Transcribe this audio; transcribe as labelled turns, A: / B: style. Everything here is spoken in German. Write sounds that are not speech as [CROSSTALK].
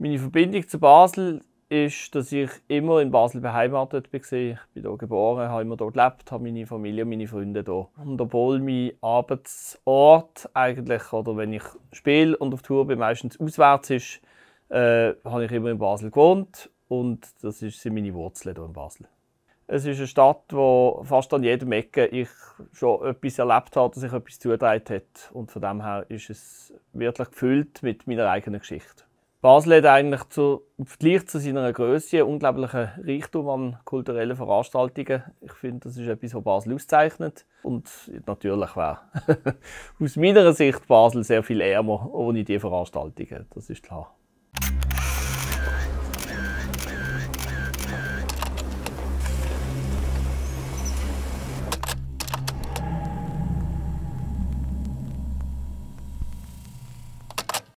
A: Meine Verbindung zu Basel ist, dass ich immer in Basel beheimatet war. Ich bin hier geboren, habe immer hier gelebt, habe meine Familie und meine Freunde hier. Und obwohl mein Arbeitsort eigentlich, oder wenn ich spiele und auf Tour bin, meistens auswärts ist, äh, habe ich immer in Basel gewohnt und das sind meine Wurzeln hier in Basel. Es ist eine Stadt, wo fast an jedem Ecke ich schon etwas erlebt habe, dass ich etwas zugetragen hat. Und von dem her ist es wirklich gefüllt mit meiner eigenen Geschichte. Basel hat eigentlich zu, im Vergleich zu seiner Größe unglaublichen Reichtum an kulturellen Veranstaltungen. Ich finde, das ist etwas, was Basel auszeichnet. Und natürlich wäre [LAUGHS] aus meiner Sicht Basel sehr viel ärmer ohne diese Veranstaltungen. Das ist klar.